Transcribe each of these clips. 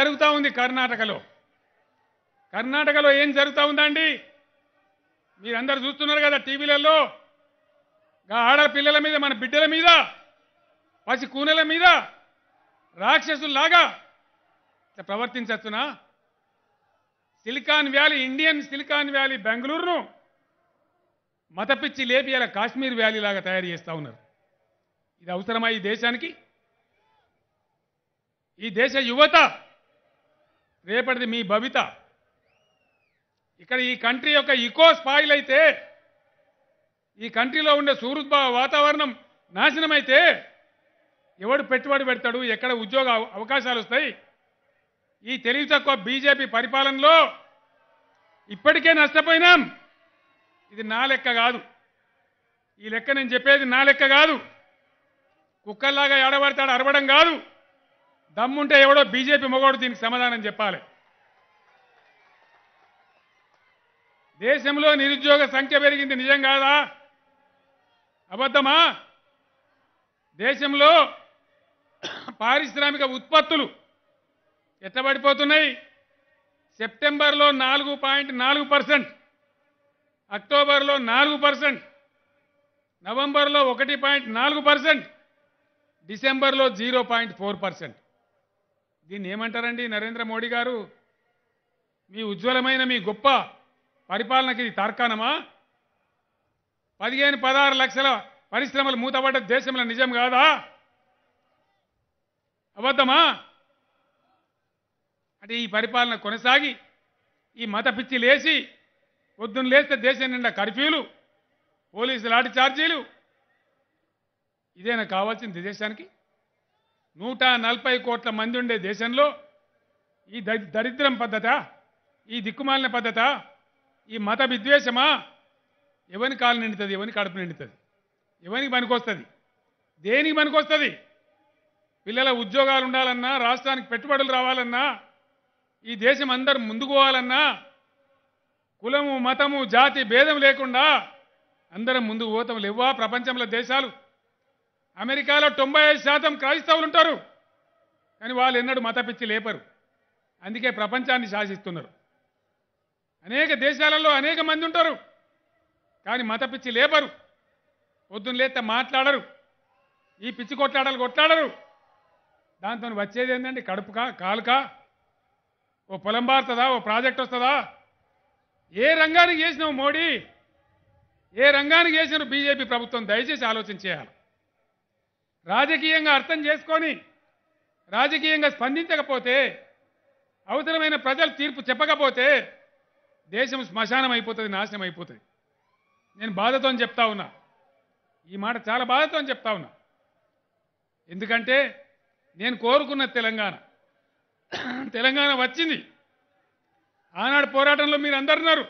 జరుగుతూ ఉంది కర్ణాటకలో కర్ణాటకలో ఏం జరుగుతూ ఉందండి మీరందరూ చూస్తున్నారు కదా టీవీలలో ఆడపిల్లల మీద మన బిడ్డల మీద పసి కూనెల మీద రాక్షసుల్లాగా ఇట్లా ప్రవర్తించచ్చునా Silicon Valley Indian Silicon Valley బెంగళూరును మతపిచ్చి లేపియాల కాశ్మీర్ వ్యాలీ లాగా తయారు చేస్తూ ఉన్నారు ఇది అవసరమా ఈ దేశానికి ఈ దేశ యువత రేపటిది మీ భవిత ఇక్కడ ఈ కంట్రీ యొక్క ఇకో స్పాయిల్ అయితే ఈ కంట్రీలో ఉండే సూరుద్భావ వాతావరణం నాశనం అయితే ఎవడు పెట్టుబడి పెడతాడు ఎక్కడ ఉద్యోగ అవకాశాలు వస్తాయి ఈ తెలివి తక్కువ బీజేపీ పరిపాలనలో ఇప్పటికే నష్టపోయినాం ఇది నా లెక్క కాదు ఈ లెక్క నేను చెప్పేది నా లెక్క కాదు కుక్కల్లాగా ఏడబడతాడు అరవడం కాదు దమ్ముంటే ఎవడో బీజేపీ మొగోడు దీనికి సమాధానం చెప్పాలి దేశంలో నిరుద్యోగ సంఖ్య పెరిగింది నిజం కాదా అబద్ధమా దేశంలో పారిశ్రామిక ఉత్పత్తులు ఎట్టబడిపోతున్నాయి సెప్టెంబర్లో నాలుగు పాయింట్ నాలుగు పర్సెంట్ అక్టోబర్లో నాలుగు పర్సెంట్ నవంబర్లో ఒకటి పాయింట్ నాలుగు పర్సెంట్ డిసెంబర్లో జీరో పాయింట్ ఫోర్ పర్సెంట్ దీన్ని ఏమంటారండి నరేంద్ర మోడీ గారు మీ ఉజ్వలమైన మీ గొప్ప పరిపాలనకి ఇది తార్కాణమా పదిహేను పదహారు లక్షల పరిశ్రమలు మూతపడ్డ దేశంలో నిజం కాదా అబద్ధమా అంటే ఈ పరిపాలన కొనసాగి ఈ మత పిచ్చి లేచి పొద్దున్న లేస్తే దేశం నిండా కర్ఫ్యూలు పోలీసు లాఠీ ఛార్జీలు ఇదేనా కావాల్సింది దేశానికి నూట నలభై కోట్ల మంది ఉండే దేశంలో ఈ దరిద్రం పద్ధత ఈ దిక్కుమాలిన పద్ధత ఈ మత విద్వేషమా ఎవరిని కాలు నిండుతుంది ఎవరిని కడుపు నిండుతుంది ఎవనికి పనికొస్తుంది దేనికి పనికొస్తుంది పిల్లల ఉద్యోగాలు ఉండాలన్నా రాష్ట్రానికి పెట్టుబడులు రావాలన్నా ఈ దేశం అందరు ముందుకు పోవాలన్నా కులము మతము జాతి భేదం లేకుండా అందరం ముందుకు పోతాం లేవా ప్రపంచంలో దేశాలు అమెరికాలో తొంభై ఐదు శాతం క్రైస్తవులు ఉంటారు కానీ వాళ్ళు ఎన్నడూ మతపిచ్చి లేపరు అందుకే ప్రపంచాన్ని శాసిస్తున్నారు అనేక దేశాలలో అనేక మంది ఉంటారు కానీ మత పిచ్చి లేపరు పొద్దున్న లేత మాట్లాడరు ఈ పిచ్చి కొట్లాడాలి కొట్లాడరు దాంతో వచ్చేది ఏంటండి కడుపుకా కాలుక ఓ పొలం బారుతుందా ఓ ప్రాజెక్ట్ వస్తుందా ఏ రంగానికి చేసినావు మోడీ ఏ రంగానికి చేసినారు బీజేపీ ప్రభుత్వం దయచేసి ఆలోచన చేయాలి రాజకీయంగా అర్థం చేసుకొని రాజకీయంగా స్పందించకపోతే అవసరమైన ప్రజలు తీర్పు చెప్పకపోతే దేశం శ్మశానం అయిపోతుంది నాశనం అయిపోతుంది నేను బాధతో చెప్తా ఉన్నా ఈ మాట చాలా బాధతో చెప్తా ఉన్నా ఎందుకంటే నేను కోరుకున్న తెలంగాణ తెలంగాణ వచ్చింది ఆనాడు పోరాటంలో మీరు అందరున్నారు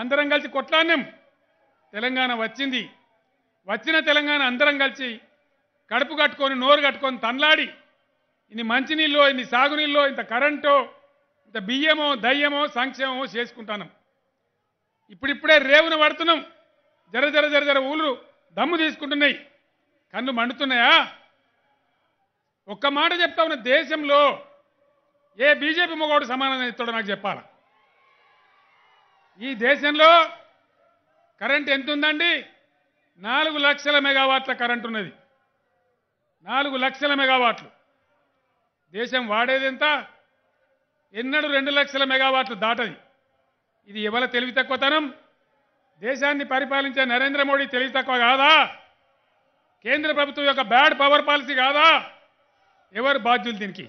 అందరం కలిసి కొట్లాడినాం తెలంగాణ వచ్చింది వచ్చిన తెలంగాణ అందరం కలిసి కడుపు కట్టుకొని నోరు కట్టుకొని తన్లాడి ఇన్ని మంచినీళ్ళు ఇన్ని సాగునీళ్ళు ఇంత కరెంటో ఇంత బియ్యమో దయ్యమో సంక్షేమమో చేసుకుంటాను ఇప్పుడిప్పుడే రేవును పడుతున్నాం జర జర జర జర ఊళ్ళు దమ్ము తీసుకుంటున్నాయి కన్ను మండుతున్నాయా ఒక్క మాట చెప్తా ఉన్న దేశంలో ఏ బీజేపీ మొగోడు సమానం ఇస్తాడో నాకు చెప్పాల ఈ దేశంలో కరెంట్ ఎంత ఉందండి నాలుగు లక్షల మెగావాట్ల కరెంట్ ఉన్నది నాలుగు లక్షల మెగావాట్లు దేశం వాడేది ఎంత ఎన్నడూ రెండు లక్షల మెగావాట్లు దాటది ఇది ఎవరి తెలివి తక్కువతనం దేశాన్ని పరిపాలించే నరేంద్ర మోడీ తెలివి తక్కువ కాదా కేంద్ర ప్రభుత్వం యొక్క బ్యాడ్ పవర్ పాలసీ కాదా ఎవరు బాధ్యులు దీనికి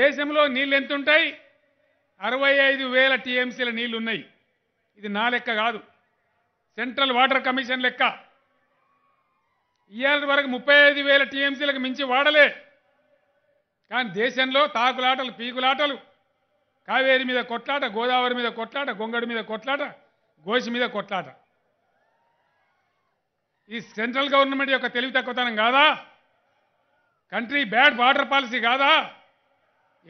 దేశంలో నీళ్ళు ఎంతుంటాయి అరవై ఐదు వేల టీఎంసీల నీళ్లు ఉన్నాయి ఇది నా లెక్క కాదు సెంట్రల్ వాటర్ కమిషన్ లెక్క ఇవాళ వరకు ముప్పై ఐదు వేల టీఎంసీలకు మించి వాడలే కానీ దేశంలో తాకులాటలు పీకులాటలు కావేరి మీద కొట్లాట గోదావరి మీద కొట్లాట గొంగడి మీద కొట్లాట గోసి మీద కొట్లాట ఈ సెంట్రల్ గవర్నమెంట్ యొక్క తెలివి తక్కువతనం కాదా కంట్రీ బ్యాడ్ వాటర్ పాలసీ కాదా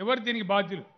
ఎవరు దీనికి బాధ్యులు